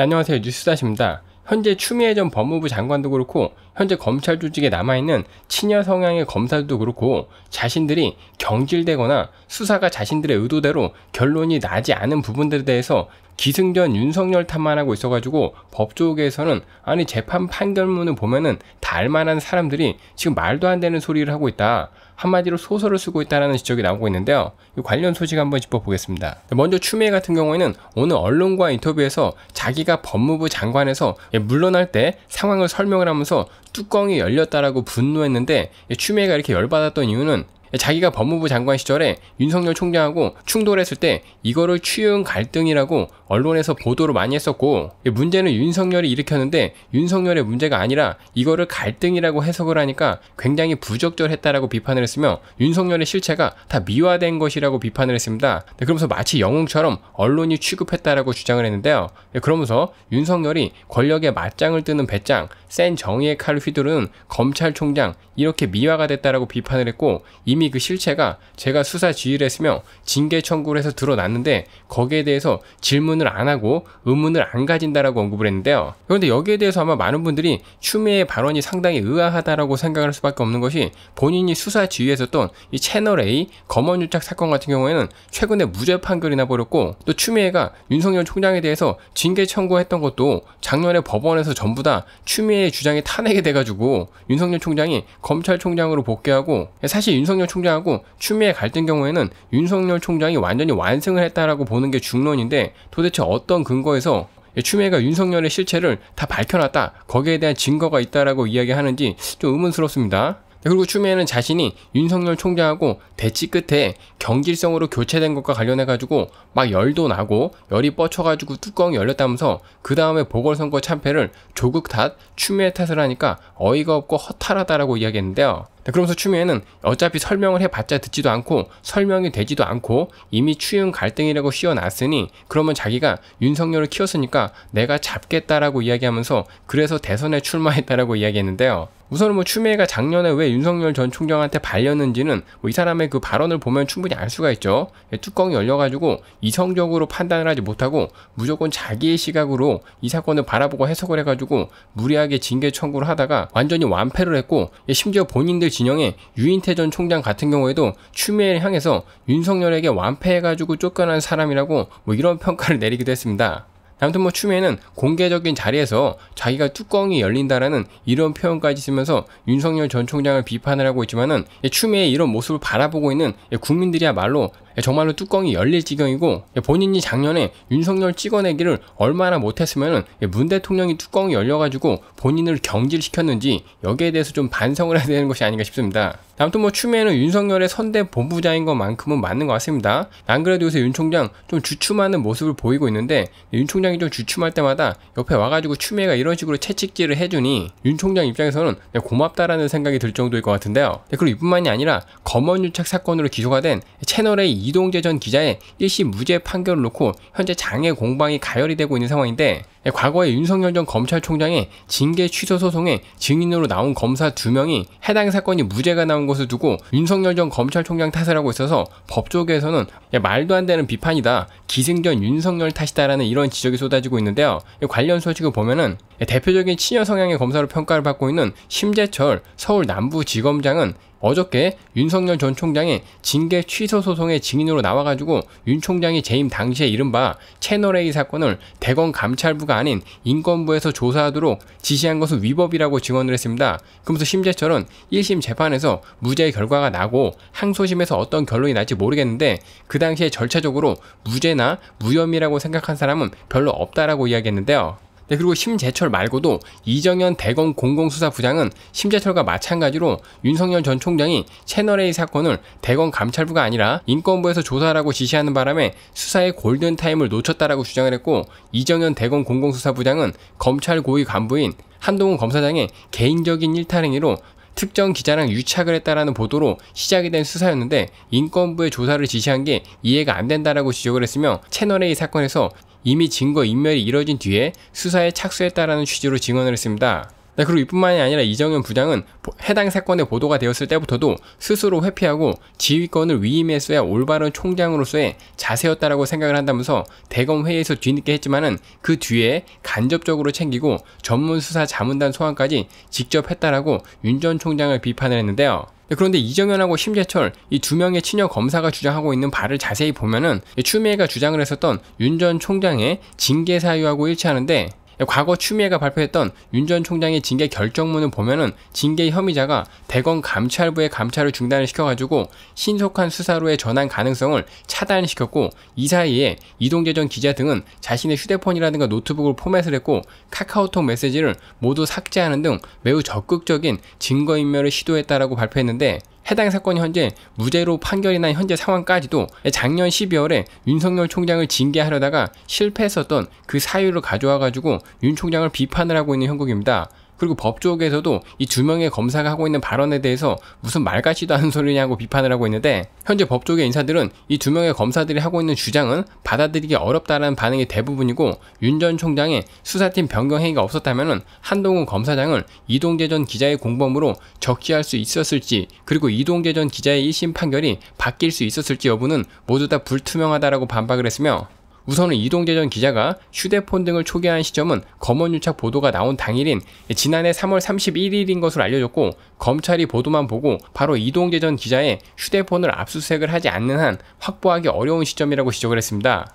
안녕하세요 뉴스다십니다. 현재 추미애 전 법무부 장관도 그렇고 현재 검찰 조직에 남아있는 친여 성향의 검사들도 그렇고 자신들이 경질되거나 수사가 자신들의 의도대로 결론이 나지 않은 부분들에 대해서 기승전 윤석열 탓만 하고 있어가지고 법조계에서는 아니 재판 판결문을 보면은 달만한 사람들이 지금 말도 안 되는 소리를 하고 있다. 한마디로 소설을 쓰고 있다는 라 지적이 나오고 있는데요. 이 관련 소식 한번 짚어보겠습니다. 먼저 추미애 같은 경우에는 오늘 언론과 인터뷰에서 자기가 법무부 장관에서 예, 물러날 때 상황을 설명을 하면서 뚜껑이 열렸다라고 분노했는데 예, 추미애가 이렇게 열받았던 이유는 자기가 법무부 장관 시절에 윤석열 총장하고 충돌했을 때 이거를 취용 갈등이라고 언론에서 보도를 많이 했었고 문제는 윤석열이 일으켰는데 윤석열의 문제가 아니라 이거를 갈등이라고 해석을 하니까 굉장히 부적절했다라고 비판을 했으며 윤석열의 실체가 다 미화된 것이라고 비판을 했습니다. 네, 그러면서 마치 영웅처럼 언론이 취급했다라고 주장을 했는데요. 네, 그러면서 윤석열이 권력에 맞짱을 뜨는 배짱, 센 정의의 칼을 휘두르는 검찰총장 이렇게 미화가 됐다라고 비판을 했고 이 이미 그 실체가 제가 수사 지휘를 했으며 징계 청구를 해서 드러났는데 거기에 대해서 질문을 안 하고 의문을 안 가진다라고 언급을 했는데요. 그런데 여기에 대해서 아마 많은 분들이 추미애의 발언이 상당히 의아하다라고 생각할 수밖에 없는 것이 본인이 수사 지휘했었던 이 채널 A 검언유착 사건 같은 경우에는 최근에 무죄 판결이 나버렸고 또 추미애가 윤석열 총장에 대해서 징계 청구했던 것도 작년에 법원에서 전부 다 추미애의 주장이 탄핵이 돼가지고 윤석열 총장이 검찰총장으로 복귀하고 사실 윤석열 총장하고 추미애 갈등 경우에는 윤석열 총장이 완전히 완승을 했다라고 보는 게 중론인데 도대체 어떤 근거에서 추미애가 윤석열의 실체를 다 밝혀놨다 거기에 대한 증거가 있다라고 이야기하는지 좀 의문스럽습니다. 네, 그리고 추미애는 자신이 윤석열 총장하고 대치 끝에 경질성으로 교체된 것과 관련해 가지고 막 열도 나고 열이 뻗쳐가지고 뚜껑이 열렸다면서 그 다음에 보궐선거 참패를 조국 탓, 추미애 탓을 하니까 어이가 없고 허탈하다라고 이야기했는데요. 네, 그러면서 추미애는 어차피 설명을 해봤자 듣지도 않고 설명이 되지도 않고 이미 추윤 갈등이라고 씌워놨으니 그러면 자기가 윤석열을 키웠으니까 내가 잡겠다라고 이야기하면서 그래서 대선에 출마했다라고 이야기했는데요. 우선은 뭐 추미애가 작년에 왜 윤석열 전 총장한테 발렸는지는 뭐이 사람의 그 발언을 보면 충분히 알 수가 있죠. 예, 뚜껑이 열려가지고 이성적으로 판단을 하지 못하고 무조건 자기의 시각으로 이 사건을 바라보고 해석을 해가지고 무리하게 징계 청구를 하다가 완전히 완패를 했고 예, 심지어 본인들 진영의 유인태 전 총장 같은 경우에도 추미애를 향해서 윤석열에게 완패해가지고 쫓겨난 사람이라고 뭐 이런 평가를 내리기도 했습니다. 아무튼 뭐 추미애는 공개적인 자리에서 자기가 뚜껑이 열린다라는 이런 표현까지 쓰면서 윤석열 전 총장을 비판을 하고 있지만은 예, 추미애의 이런 모습을 바라보고 있는 예, 국민들이야말로 예, 정말로 뚜껑이 열릴 지경이고 예, 본인이 작년에 윤석열 찍어내기를 얼마나 못했으면 예, 문 대통령이 뚜껑이 열려가지고 본인을 경질시켰는지 여기에 대해서 좀 반성을 해야 되는 것이 아닌가 싶습니다. 아무튼 뭐 추미애는 윤석열의 선대 본부장인 것만큼은 맞는 것 같습니다. 안 그래도 요새 윤 총장 좀 주춤하는 모습을 보이고 있는데 윤 총장이 좀 주춤할 때마다 옆에 와가지고 추미애가 이런 식으로 채찍질을 해주니 윤 총장 입장에서는 네, 고맙다라는 생각이 들 정도일 것 같은데요. 네, 그리고 이뿐만이 아니라 검언유착 사건으로 기소가 된채널의 이동재 전 기자의 1심 무죄 판결을 놓고 현재 장애 공방이 가열이 되고 있는 상황인데 네, 과거에 윤석열 전 검찰총장의 징계 취소 소송에 증인으로 나온 검사 두 명이 해당 사건이 무죄가 나온 것을 두고 윤석열 전 검찰총장 탓을 하고 있어서 법조계에서는 말도 안 되는 비판이다. 기승전 윤석열 탓이다라는 이런 지적이 쏟아지고 있는데요. 관련 소식을 보면은 대표적인 친여 성향의 검사로 평가를 받고 있는 심재철 서울 남부지검장은 어저께 윤석열 전 총장의 징계 취소 소송의 증인으로 나와가지고 윤 총장이 재임 당시에 이른바 채널A 사건을 대검 감찰부가 아닌 인권부에서 조사하도록 지시한 것은 위법이라고 증언을 했습니다. 그러면서 심재철은 1심 재판에서 무죄의 결과가 나고 항소심에서 어떤 결론이 날지 모르겠는데 그 당시에 절차적으로 무죄나 무혐의라고 생각한 사람은 별로 없다라고 이야기했는데요. 네, 그리고 심재철 말고도 이정현 대검 공공수사부장은 심재철과 마찬가지로 윤석열 전 총장이 채널A 사건을 대검 감찰부가 아니라 인권부에서 조사하라고 지시하는 바람에 수사의 골든타임을 놓쳤다라고 주장을 했고 이정현 대검 공공수사부장은 검찰 고위 간부인 한동훈 검사장의 개인적인 일탈행위로 특정 기자랑 유착을 했다라는 보도로 시작이 된 수사였는데 인권부의 조사를 지시한 게 이해가 안 된다라고 지적을 했으며 채널A 사건에서 이미 증거 인멸이 이뤄진 뒤에 수사에 착수했다라는 취지로 증언을 했습니다. 네, 그리고 이뿐만이 아니라 이정현 부장은 해당 사건의 보도가 되었을 때부터도 스스로 회피하고 지휘권을 위임했어야 올바른 총장으로서의 자세였다라고 생각을 한다면서 대검 회의에서 뒤늦게 했지만은 그 뒤에 간접적으로 챙기고 전문 수사 자문단 소환까지 직접 했다라고 윤 전 총장을 비판을 했는데요. 네, 그런데 이정현하고 심재철 이 두 명의 친여 검사가 주장하고 있는 바를 자세히 보면은 추미애가 주장을 했었던 윤 전 총장의 징계 사유하고 일치하는데 과거 추미애가 발표했던 윤 전 총장의 징계 결정문을 보면은 징계 혐의자가 대검 감찰부의 감찰을 중단을 시켜가지고 신속한 수사로의 전환 가능성을 차단시켰고 이 사이에 이동재 정 기자 등은 자신의 휴대폰이라든가 노트북을 포맷을 했고 카카오톡 메시지를 모두 삭제하는 등 매우 적극적인 증거인멸을 시도했다라고 발표했는데 해당 사건이 현재 무죄로 판결이 난 현재 상황까지도 작년 12월에 윤석열 총장을 징계하려다가 실패했었던 그 사유를 가져와가지고 윤 총장을 비판을 하고 있는 형국입니다. 그리고 법 쪽에서도 이 두 명의 검사가 하고 있는 발언에 대해서 무슨 말같이도 않은 소리냐고 비판을 하고 있는데 현재 법 쪽의 인사들은 이 두 명의 검사들이 하고 있는 주장은 받아들이기 어렵다라는 반응이 대부분이고 윤 전 총장의 수사팀 변경 행위가 없었다면 한동훈 검사장을 이동재 전 기자의 공범으로 적기할수 있었을지 그리고 이동재 전 기자의 1심 판결이 바뀔 수 있었을지 여부는 모두 다 불투명하다라고 반박을 했으며 우선은 이동재 전 기자가 휴대폰 등을 초기화한 시점은 검언유착 보도가 나온 당일인 지난해 3월 31일인 것으로 알려졌고 검찰이 보도만 보고 바로 이동재 전 기자의 휴대폰을 압수수색을 하지 않는 한 확보하기 어려운 시점이라고 지적을 했습니다.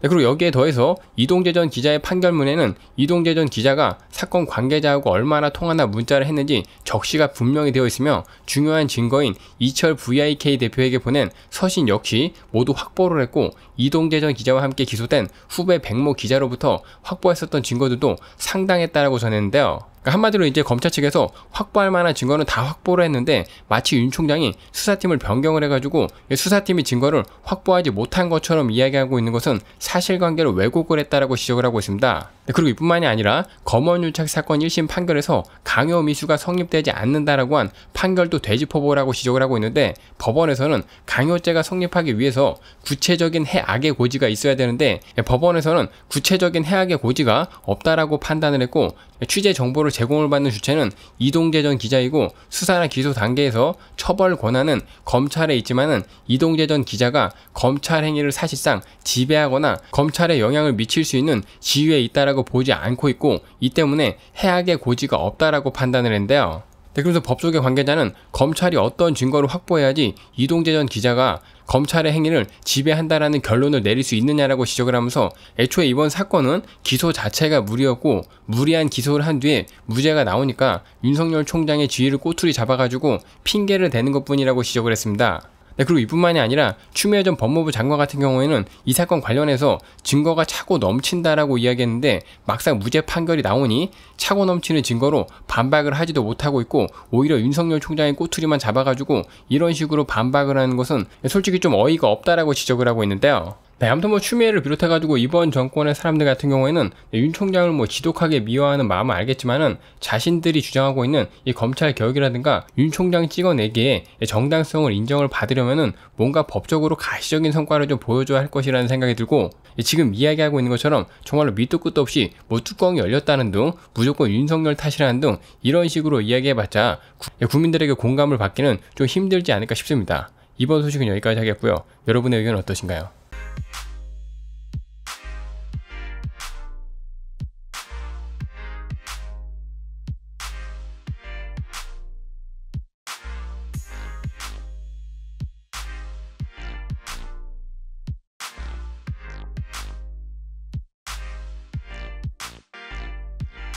네, 그리고 여기에 더해서 이동재 전 기자의 판결문에는 이동재 전 기자가 사건 관계자하고 얼마나 통화나 문자를 했는지 적시가 분명히 되어 있으며 중요한 증거인 이철 VIK 대표에게 보낸 서신 역시 모두 확보를 했고 이동재 전 기자와 함께 기소된 후배 백모 기자로부터 확보했었던 증거들도 상당했다라고 전했는데요. 그러니까 한마디로 이제 검찰 측에서 확보할 만한 증거는 다 확보를 했는데 마치 윤 총장이 수사팀을 변경을 해가지고 수사팀이 증거를 확보하지 못한 것처럼 이야기하고 있는 것은 사실관계를 왜곡을 했다라고 지적을 하고 있습니다. 네, 그리고 이뿐만이 아니라 검언유착 사건 1심 판결에서 강요 미수가 성립되지 않는다라고 한 판결도 돼지포보라고 지적을 하고 있는데 법원에서는 강요죄가 성립하기 위해서 구체적인 해악의 고지가 있어야 되는데 네, 법원에서는 구체적인 해악의 고지가 없다라고 판단을 했고 네, 취재 정보를 제공을 받는 주체는 이동재 전 기자이고 수사나 기소 단계에서 처벌 권한은 검찰에 있지만은 이동재 전 기자가 검찰 행위를 사실상 지배하거나 검찰에 영향을 미칠 수 있는 지위에 있다라고 있다라고 보지 않고 있고 이 때문에 해악의 고지가 없다라고 판단을 했는데요. 네, 그래서 법조계 관계자는 검찰이 어떤 증거를 확보해야지 이동재 전 기자가 검찰의 행위를 지배한다라는 결론을 내릴 수 있느냐라고 지적을 하면서 애초에 이번 사건은 기소 자체가 무리였고 무리한 기소를 한 뒤에 무죄가 나오니까 윤석열 총장의 지위를 꼬투리 잡아가지고 핑계를 대는 것뿐이라고 지적을 했습니다. 네, 그리고 이뿐만이 아니라 추미애 전 법무부 장관 같은 경우에는 이 사건 관련해서 증거가 차고 넘친다라고 이야기했는데 막상 무죄 판결이 나오니 차고 넘치는 증거로 반박을 하지도 못하고 있고 오히려 윤석열 총장의 꼬투리만 잡아가지고 이런 식으로 반박을 하는 것은 솔직히 좀 어이가 없다라고 지적을 하고 있는데요. 네, 아무튼 뭐 추미애를 비롯해가지고 이번 정권의 사람들 같은 경우에는 네, 윤 총장을 뭐 지독하게 미워하는 마음은 알겠지만은 자신들이 주장하고 있는 이 검찰 개혁이라든가 윤 총장 찍어내기에 정당성을 인정을 받으려면은 뭔가 법적으로 가시적인 성과를 좀 보여줘야 할 것이라는 생각이 들고 지금 이야기하고 있는 것처럼 정말로 밑도 끝도 없이 뭐 뚜껑이 열렸다는 등 무조건 윤석열 탓이라는 등 이런 식으로 이야기해봤자 예, 국민들에게 공감을 받기는 좀 힘들지 않을까 싶습니다. 이번 소식은 여기까지 하겠고요. 여러분의 의견은 어떠신가요?